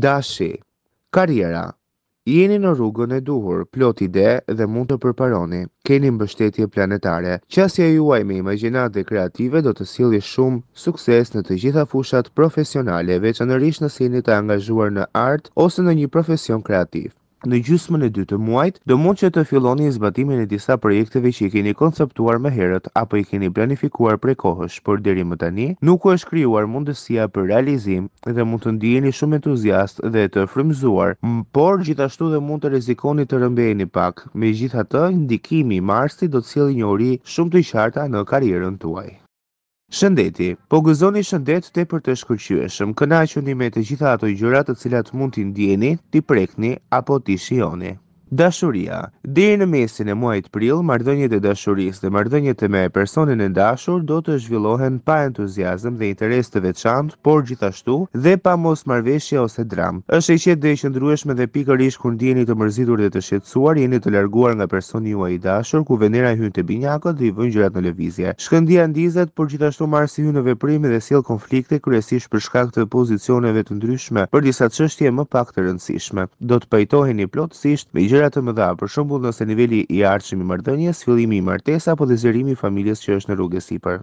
Dashi, kariera, jeni në rrugën e duhur, plot ide dhe mund të përparoni, keni mbështetje planetare, qasja juaj me imaginat dhe kreative do të sili shumë sukses në të gjitha fushat profesionale, veçanërish në sinit të angazhuar në art ose në një profesion kreativ në gjysmën e dy të muajt, do mund që të filoni zbatimin e disa projekteve që i keni konceptuar më herët apo i keni planifikuar prej kohësh, por deri më tani nuk u është krijuar mundësia për realizim dhe mund të ndiheni shumë entuziast dhe të frimzuar, por gjithashtu dhe mund të rrezikoni të rëmbeheni pak. Megjithatë, ndikimi i Marsit do të sjellë një uri shumë të isharta në karrierën tuaj. Shëndeti, po gëzoni shëndet të për të shkërqyëshëm, këna që një me të gjitha ato gjërat të cilat mund t'i ndjeni, t'i prekni apo t'i shioni. Dashuria. Deri në mesin e muajit prill, marrëdhëniet e dashurisë dhe marrëdhëniet me personin e dashur do të zhvillohen pa entuziazëm dhe interes të veçantë, por gjithashtu dhe pa mos marveshja ose dram. Është e qëtë dhe i qëndrueshme dhe pikërisht kur ndiheni të mërzitur dhe të shqetësuar, jeni të larguar nga personi juaj i dashur ku Venera hynë te binjakët dhe i vënë gjërat në lëvizje. Shkëndija ndizet, por gjithashtu Marsi hyn në veprime dhe sjell konflikte kryesisht për shkak të pozicioneve të ndryshme për disa çështje më pak të rëndësishme. Do të plotësisht me gjëra të mëdha, për shembull nëse nivelli i arqëm i mërdënjes, fillimi i mërtesa, apo dhe zërimi i familjes që është në rrugës i për.